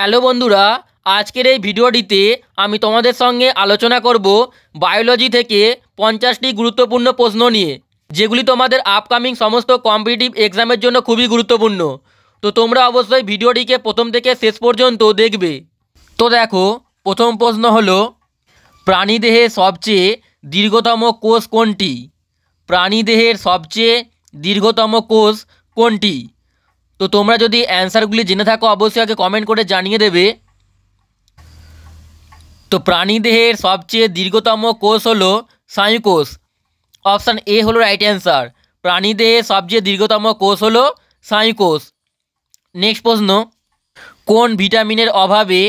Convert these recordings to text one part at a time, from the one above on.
hello বন্ধুরা আজকের এই ভিডিওটিতে আমি তোমাদের সঙ্গে আলোচনা করব বায়োলজি থেকে পঞ্চাশটি গুরুত্বপূর্ণ প্রশ্ন নিয়ে যেগুলি তোমাদের আপকামিং সমস্ত কম্পিটিটিভ এক্সামের জন্য খুবই গুরুত্বপূর্ণ তো তোমরা অবশ্যই ভিডিওটিকে প্রথম থেকে শেষ পর্যন্ত দেখবে তো দেখো প্রথম প্রশ্ন হল প্রাণীদেহের সবচেয়ে দীর্ঘতম কোষ কোনটি প্রাণীদেহের সবচেয়ে দীর্ঘতম কোষ কোনটি তো তোমরা যদি অ্যান্সারগুলি জেনে থাকো অবশ্যই আগে কমেন্ট করে জানিয়ে দেবে তো প্রাণীদেহের সবচেয়ে দীর্ঘতম কোষ হলো স্নায়ুকোষ অপশান এ হলো রাইট অ্যান্সার প্রাণীদেহের সবচেয়ে দীর্ঘতম কোষ হলো স্নায়ুকোষ নেক্সট প্রশ্ন কোন ভিটামিনের অভাবে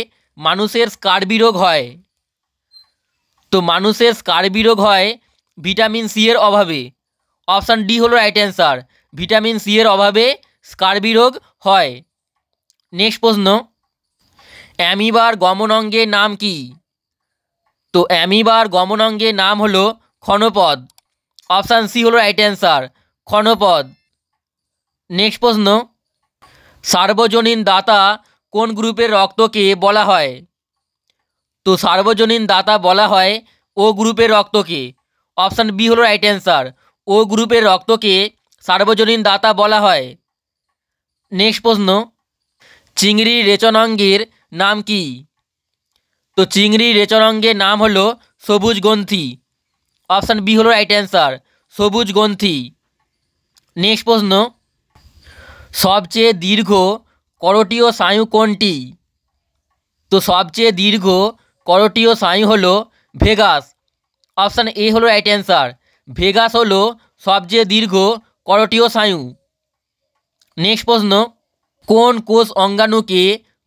মানুষের স্কার্বি রোগ হয় তো মানুষের স্কার্বি রোগ হয় ভিটামিন সি এর অভাবে অপশান ডি হলো রাইট অ্যান্সার ভিটামিন সি এর অভাবে স্কার্বি রোগ হয় নেক্সট প্রশ্ন অ্যামিবার অঙ্গের নাম কি তো অ্যামিবার অঙ্গের নাম হলো ক্ষণপদ অপশান সি হলো রাইট অ্যান্সার ক্ষণপদ নেক্সট প্রশ্ন সার্বজনীন দাতা কোন গ্রুপের রক্তকে বলা হয় তো সার্বজনীন দাতা বলা হয় ও গ্রুপের রক্তকে অপশান বি হলো রাইট অ্যান্সার ও গ্রুপের রক্তকে সার্বজনীন দাতা বলা হয় নেক্সট প্রশ্ন চিংড়ি রেচনাঙ্গের নাম কি তো চিংড়ি রেচনাঙ্গের নাম হলো সবুজ গ্রন্থি অপশান বি হলো রাইট অ্যান্সার সবুজ গ্রন্থি নেক্সট প্রশ্ন সবচেয়ে দীর্ঘ করটীয় স্নায়ু কোনটি তো সবচেয়ে দীর্ঘ করটীয় স্নায়ু হলো ভেগাস অপশান এ হলো রাইট অ্যান্সার ভেগাস হলো সবচেয়ে দীর্ঘ করটীয় স্নায়ু নেক্সট প্রশ্ন কোন কোষ অঙ্গাণুকে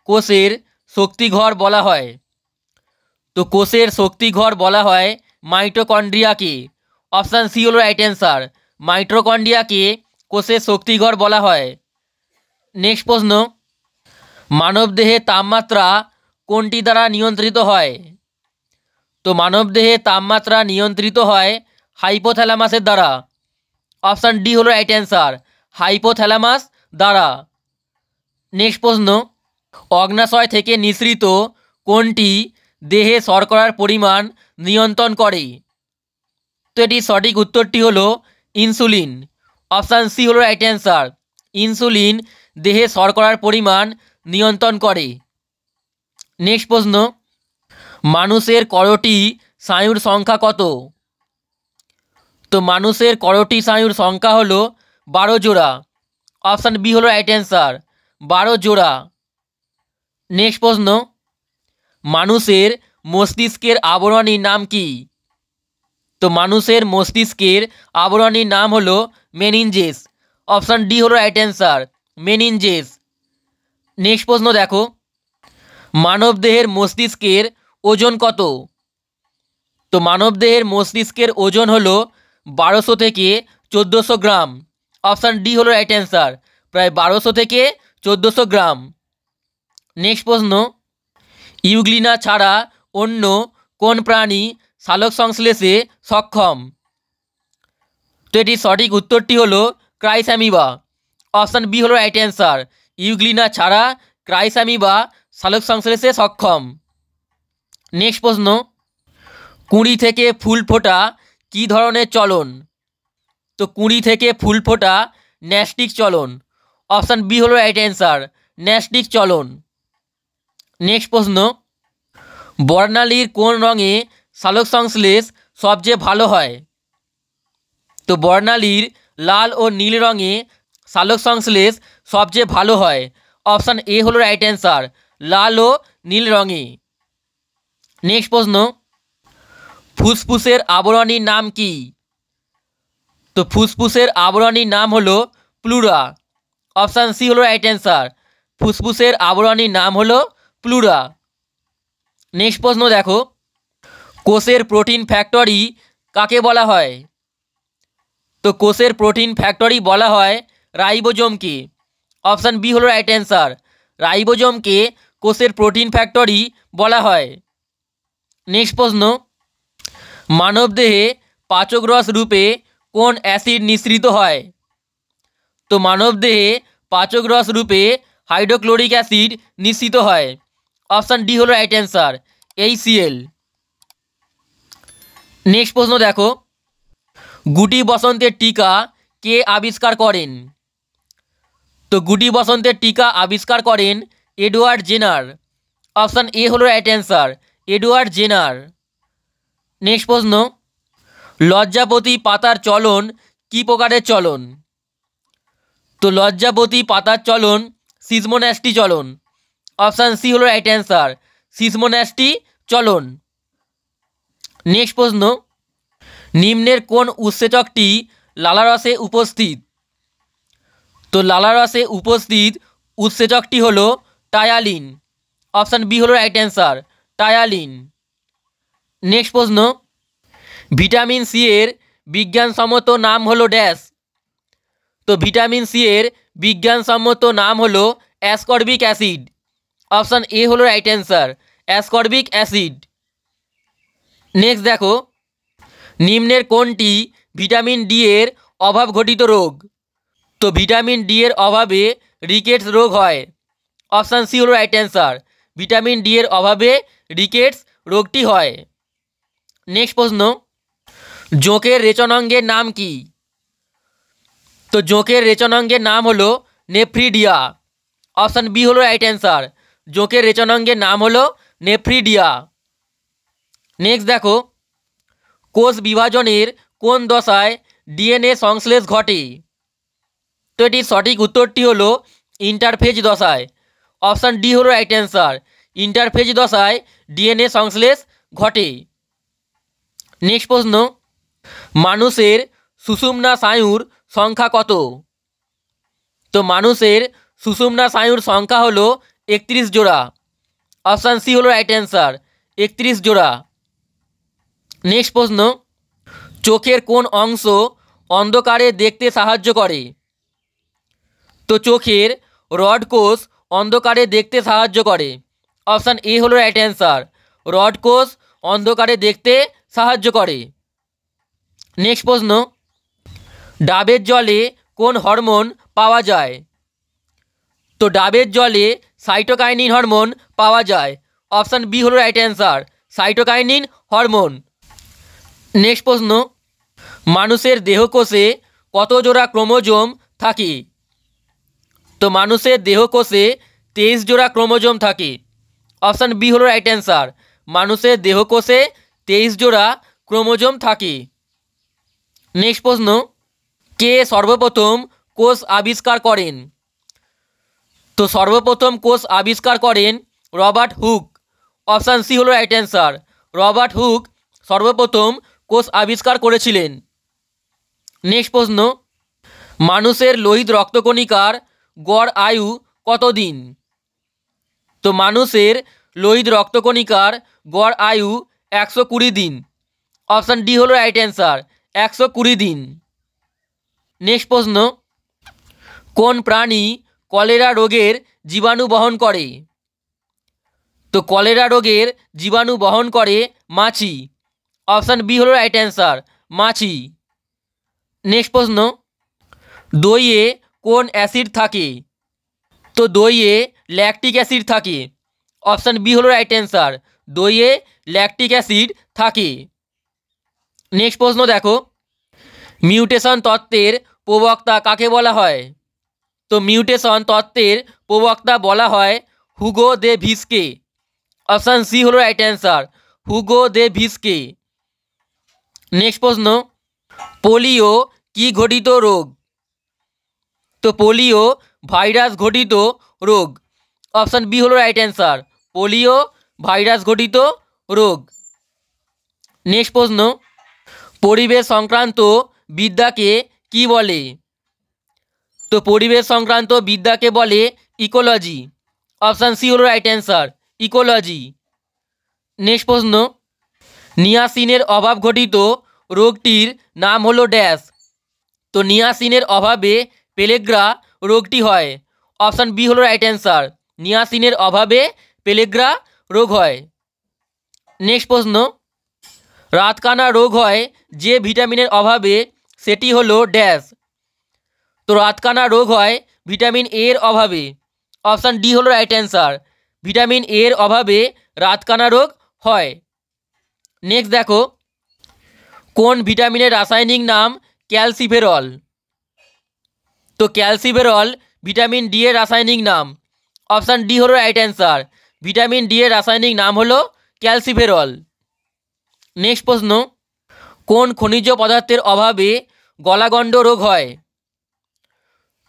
কোষের শক্তিঘর বলা হয় তো কোষের শক্তিঘর বলা হয় মাইটোকন্ড্রিয়াকে অপশান সি হলো রাইট অ্যান্সার মাইট্রোকন্ড্রিয়াকে কোষের শক্তিঘর বলা হয় নেক্সট প্রশ্ন মানবদেহে তাপমাত্রা কোনটি দ্বারা নিয়ন্ত্রিত হয় তো মানবদেহে তাপমাত্রা নিয়ন্ত্রিত হয় হাইপোথ্যালামাসের দ্বারা অপশান ডি হলো রাইট অ্যান্সার হাইপোথ্যালামাস দ্বারা নেক্সট প্রশ্ন অগ্নাশয় থেকে নিঃসৃত কোনটি দেহে শর্করার পরিমাণ নিয়ন্ত্রণ করে তো এটি সঠিক উত্তরটি হলো ইনসুলিন অপশান সি হলো রাইট অ্যান্সার ইনসুলিন দেহে শর্করার পরিমাণ নিয়ন্ত্রণ করে নেক্সট প্রশ্ন মানুষের করটি স্নায়ুর সংখ্যা কত তো মানুষের করটি স্নায়ুর সংখ্যা হলো বারো জোড়া অপশান বি হলো রাইট অ্যান্সার বারো জোড়া নেক্সট প্রশ্ন মানুষের মস্তিষ্কের আবরণীর নাম কি তো মানুষের মস্তিষ্কের আবরণীর নাম হলো মেনিনজেস অপশান ডি হলো রাইট অ্যান্সার মেনিনজেস নেক্সট প্রশ্ন দেখো মানবদেহের মস্তিষ্কের ওজন কত তো মানবদেহের মস্তিষ্কের ওজন হলো বারোশো থেকে চোদ্দোশো গ্রাম অপশান ডি হলো রাইট অ্যান্সার প্রায় বারোশো থেকে চোদ্দোশো গ্রাম নেক্সট প্রশ্ন ইউগ্লিনা ছাড়া অন্য কোন প্রাণী সালোক সংশ্লেষে সক্ষম তো এটির সঠিক উত্তরটি হলো ক্রাইস্যামিবা অপশান বি হলো রাইট অ্যান্সার ইউগ্লিনা ছাড়া ক্রাইস্যামিবা সালোক সংশ্লেষে সক্ষম নেক্সট প্রশ্ন কুঁড়ি থেকে ফুল ফোটা কী ধরনের চলন তো কুঁড়ি থেকে ফুল ফোটা ন্যাস্টিক চলন অপশান বি হলো রাইট অ্যান্সার ন্যাস্টিক চলন নেক্সট প্রশ্ন বর্ণালীর কোন রঙে সালোক সংশ্লেষ সবচেয়ে ভালো হয় তো বর্ণালীর লাল ও নীল রঙে সালোক সংশ্লেষ সবচেয়ে ভালো হয় অপশান এ হলো রাইট অ্যান্সার লাল ও নীল রঙে নেক্সট প্রশ্ন ফুসফুসের আবরণীর নাম কী তো ফুসফুসের আবরণীর নাম হলো প্লুরা অপশান সি হলো রাইট অ্যান্সার ফুসফুসের আবরণীর নাম হলো প্লুরা নেক্সট প্রশ্ন দেখো কোষের প্রোটিন ফ্যাক্টরি কাকে বলা হয় তো কোষের প্রোটিন ফ্যাক্টরি বলা হয় রাইবোজোমকে অপশান বি হলো রাইট অ্যান্সার রাইবোজোমকে কোষের প্রোটিন ফ্যাক্টরি বলা হয় নেক্সট প্রশ্ন মানবদেহে পাচক রস রূপে কোন অ্যাসিড নিঃসৃত হয় তো মানবদেহে পাচক রস রূপে হাইড্রোক্লোরিক অ্যাসিড নিঃসৃত হয় অপশান ডি হলো রাইট অ্যান্সার এই সিএল নেক্সট প্রশ্ন দেখো গুটি বসন্তের টিকা কে আবিষ্কার করেন তো গুটি বসন্তের টিকা আবিষ্কার করেন এডওয়ার্ড জেনার অপশান এ হলো right answer Edward Jenner next প্রশ্ন লজ্জাপতি পাতার চলন কি প্রকারের চলন তো লজ্জাপতি পাতার চলন সিসমোন্যাস্টি চলন অপশান সি হলো রাইট অ্যান্সার সিসমোন্যাস্টি চলন নেক্সট প্রশ্ন নিম্নের কোন উৎসেচকটি লালারসে উপস্থিত তো লালারসে উপস্থিত উৎসেচকটি হলো টায়ালিন অপশান বি হলো রাইট অ্যান্সার টায়ালিন নেক্সট প্রশ্ন ভিটামিন সি এর বিজ্ঞানসম্মত নাম হলো ড্যাশ তো ভিটামিন সি এর বিজ্ঞানসম্মত নাম হলো অ্যাসকর্বিক অ্যাসিড অপশান এ হলো right answer ascorbic acid next দেখো নিম্নের কোনটি ভিটামিন ডি এর অভাব ঘটিত রোগ তো ভিটামিন ডি এর অভাবে রিকেটস রোগ হয় অপশান সি হলো রাইট অ্যান্সার ভিটামিন ডি এর অভাবে রিকেটস রোগটি হয় নেক্সট প্রশ্ন জোঁকের রেচনাঙ্গের নাম কি তো জোঁকের রেচনাঙ্গের নাম হলো নেফ্রিডিয়া অপশান বি হলো রাইট অ্যান্সার জোঁকের রেচনাঙ্গের নাম হলো নেফ্রিডিয়া নেক্সট দেখো কোষ বিভাজনের কোন দশায় ডিএনএ সংশ্লেষ ঘটে তো এটির সঠিক উত্তরটি হলো ইন্টারফেজ দশায় অপশান ডি হলো রাইট অ্যান্সার ইন্টারফেজ দশায় ডিএনএ সংশ্লেষ ঘটে নেক্সট প্রশ্ন মানুষের সুষুমনা স্নায়ুর সংখ্যা কত তো মানুষের সুষুমনা স্নায়ুর সংখ্যা হলো একত্রিশ জোড়া অপশান সি হলো রাইট অ্যান্সার একত্রিশ জোড়া নেক্সট প্রশ্ন চোখের কোন অংশ অন্ধকারে দেখতে সাহায্য করে তো চোখের রড কোষ অন্ধকারে দেখতে সাহায্য করে অপশান এ হলো রাইট অ্যান্সার রড কোষ অন্ধকারে দেখতে সাহায্য করে নেক্সট প্রশ্ন ডাবের জলে কোন হরমোন পাওয়া যায় তো ডাবের জলে সাইটোকাইনিন হরমোন পাওয়া যায় অপশান বি হল right answer cytokinin hormone next প্রশ্ন মানুষের দেহকোষে কত জোড়া ক্রোমোজোম থাকে তো মানুষের দেহকোষে তেইশ জোড়া ক্রোমোজোম থাকে অপশান বি হল রাইট অ্যান্সার মানুষের দেহকোষে তেইশ জোড়া ক্রোমোজোম থাকে নেক্সট প্রশ্ন কে সর্বপ্রথম কোষ আবিষ্কার করেন তো সর্বপ্রথম কোষ আবিষ্কার করেন রবার্ট হুক অপশান সি হলো রাইট অ্যান্সার রবার্ট হুক সর্বপ্রথম কোষ আবিষ্কার করেছিলেন নেক্সট প্রশ্ন মানুষের লোহিত রক্তকণিকার গড় আয়ু কতদিন তো মানুষের লোহিত রক্তকণিকার গড় আয়ু একশো কুড়ি দিন অপশান ডি হলো রাইট অ্যান্সার একশো কুড়ি দিন নেক্সট প্রশ্ন কোন প্রাণী কলেরা রোগের জীবাণু বহন করে তো কলেরা রোগের জীবাণু বহন করে মাছি অপশান বি হল রাইট অ্যান্সার মাছি নেক্সট প্রশ্ন দইয়ে কোন অ্যাসিড থাকে তো দইয়ে ল্যাকটিক অ্যাসিড থাকে অপশান বি হল রাইট অ্যান্সার দইয়ে ল্যাকটিক অ্যাসিড থাকে নেক্সট প্রশ্ন দেখো মিউটেশন তত্ত্বের প্রবক্তা কাকে বলা হয় তো মিউটেশন তত্ত্বের প্রবক্তা বলা হয় হুগো দে ভিসকে অপশান সি হলো রাইট অ্যান্সার হুগো দে ভিসকে নেক্সট প্রশ্ন পোলিও কি ঘটিত রোগ তো পোলিও ভাইরাস ঘটিত রোগ অপশান বি হলো রাইট অ্যান্সার পোলিও ভাইরাস ঘটিত রোগ নেক্সট প্রশ্ন পরিবেশ সংক্রান্ত বিদ্যাকে কি বলে তো পরিবেশ সংক্রান্ত বিদ্যাকে বলে ইকোলজি অপশান সি হল রাইট অ্যান্সার ইকোলজি নেক্সট প্রশ্ন নিয়াসিনের অভাব ঘটিত রোগটির নাম হলো ড্যাশ তো নিয়াসিনের অভাবে পেলেগ্রা রোগটি হয় অপশান বি হল রাইট অ্যান্সার নিয়াসিনের অভাবে পেলেগ্রা রোগ হয় নেক্সট প্রশ্ন রাতকানা রোগ হয় যে ভিটামিনের অভাবে সেটি হলো ড্যাশ তো রাতকানা রোগ হয় ভিটামিন এর অভাবে অপশান ডি হলো রাইট অ্যান্সার ভিটামিন এর অভাবে রাতকানা রোগ হয় নেক্সট দেখো কোন ভিটামিনের রাসায়নিক নাম ক্যালসিফেরল তো ক্যালসিফেরল ভিটামিন ডি এর রাসায়নিক নাম অপশান ডি হলো রাইট অ্যান্সার ভিটামিন ডি এর রাসায়নিক নাম হলো ক্যালসিফেরল নেক্সট প্রশ্ন কোন খনিজ পদার্থের অভাবে গলাগণ্ড রোগ হয়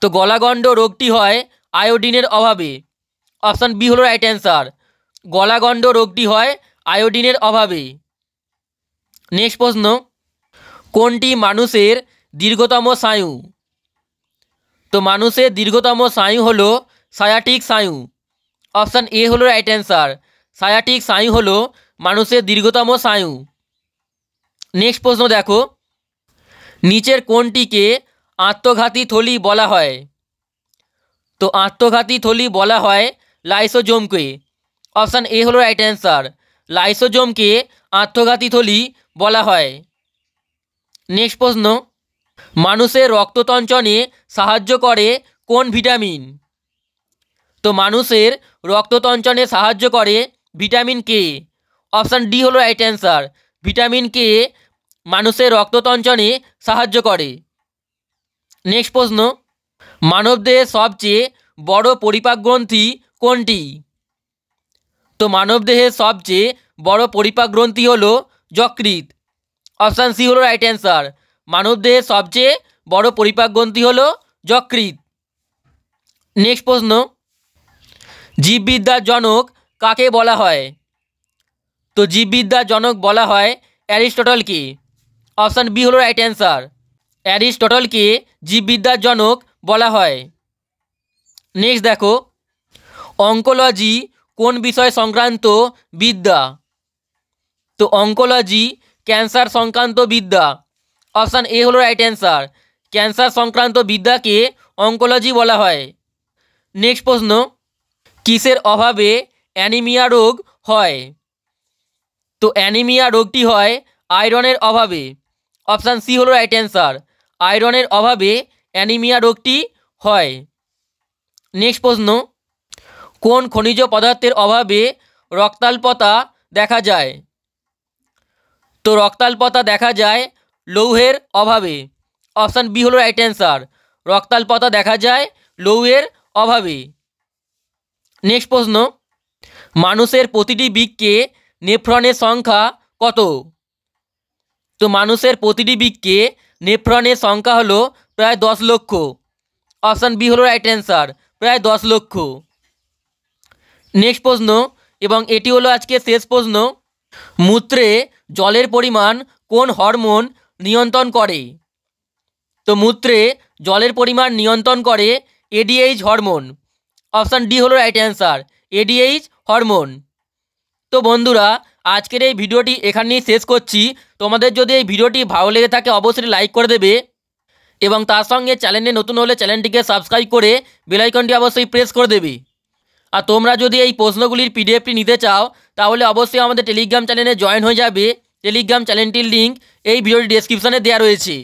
তো গলাগণ্ড রোগটি হয় আয়োডিনের অভাবে অপশান বি হলো রাইট অ্যান্সার গলাগণ্ড রোগটি হয় আয়োডিনের অভাবে নেক্সট প্রশ্ন কোনটি মানুষের দীর্ঘতম স্নায়ু তো মানুষের দীর্ঘতম স্নায়ু হল সায়াটিক স্নায়ু অপশান এ হলো রাইট অ্যান্সার সায়াটিক স্নায়ু হলো মানুষের দীর্ঘতম স্নায়ু নেক্সট প্রশ্ন দেখো নিচের কোনটিকে আত্মঘাতী থলি বলা হয় তো আত্মঘাতী থলি বলা হয় লাইসোজোমকে অপশান এ হলো রাইট অ্যান্সার লাইসোজোমকে আত্মঘাতী থলি বলা হয় নেক্সট প্রশ্ন মানুষের রক্ততঞ্চনে সাহায্য করে কোন ভিটামিন তো মানুষের রক্ততঞ্চনে সাহায্য করে ভিটামিন কে অপশান ডি হলো রাইট অ্যান্সার ভিটামিন কে মানুষের রক্ততঞ্চনে সাহায্য করে নেক্সট প্রশ্ন মানবদেহ সবচেয়ে বড় পরিপাক গ্রন্থি কোনটি তো মানবদেহের সবচেয়ে বড় পরিপাক গ্রন্থি হল যকৃত অপশান সি হলো রাইট অ্যান্সার মানবদেহের সবচেয়ে বড় পরিপাক গ্রন্থি হল যকৃত নেক্সট প্রশ্ন জীববিদ্যার জনক কাকে বলা হয় তো জীববিদ্যার জনক বলা হয় অ্যারিস্টটলকে অপশান বি হলো রাইট অ্যান্সার অ্যারিস্টটলকে জীববিদ্যার জনক বলা হয় নেক্সট দেখো অঙ্কোলজি কোন বিষয় সংক্রান্ত বিদ্যা তো অঙ্কোলজি ক্যান্সার সংক্রান্ত বিদ্যা অপশান এ হলো রাইট অ্যান্সার ক্যান্সার সংক্রান্ত বিদ্যাকে অঙ্কোলজি বলা হয় নেক্সট প্রশ্ন কিসের অভাবে অ্যানিমিয়া রোগ হয় তো অ্যানিমিয়া রোগটি হয় আয়রনের অভাবে অপশান সি হলো রাইট অ্যান্সার আয়রনের অভাবে অ্যানিমিয়া রোগটি হয় নেক্সট প্রশ্ন কোন খনিজ পদার্থের অভাবে রক্তাল্পতা দেখা যায় তো রক্তাল্পতা দেখা যায় লৌহের অভাবে অপশান বি হলো রাইট অ্যান্সার রক্তাল্পতা দেখা যায় লৌহের অভাবে নেক্সট প্রশ্ন মানুষের প্রতিটি বিককে নেফ্রনের সংখ্যা কত তো মানুষের প্রতিটি বৃক্ষে নেফ্রনের সংখ্যা হলো প্রায় দশ লক্ষ অপশান বি হলো রাইট অ্যান্সার প্রায় দশ লক্ষ নেক্সট প্রশ্ন এবং এটি হলো আজকে শেষ প্রশ্ন মূত্রে জলের পরিমাণ কোন হরমোন নিয়ন্ত্রণ করে তো মূত্রে জলের পরিমাণ নিয়ন্ত্রণ করে এডিএইচ হরমোন অপশান ডি হলো রাইট অ্যান্সার এডিএইচ হরমোন তো বন্ধুরা আজকের এই ভিডিওটি এখানেই শেষ করছি তোমাদের যদি এই ভিডিওটি ভালো লেগে থাকে অবশ্যই লাইক করে দেবে এবং তার সঙ্গে চ্যানেলে নতুন হলে চ্যানেলটিকে সাবস্ক্রাইব করে বেলাইকনটি অবশ্যই প্রেস করে দেবে আর তোমরা যদি এই প্রশ্নগুলির পিডিএফটি নিতে চাও তাহলে অবশ্যই আমাদের টেলিগ্রাম চ্যানেলে জয়েন হয়ে যাবে টেলিগ্রাম চ্যানেলটির লিঙ্ক এই ভিডিওটি ডিসক্রিপশানে দেওয়া রয়েছে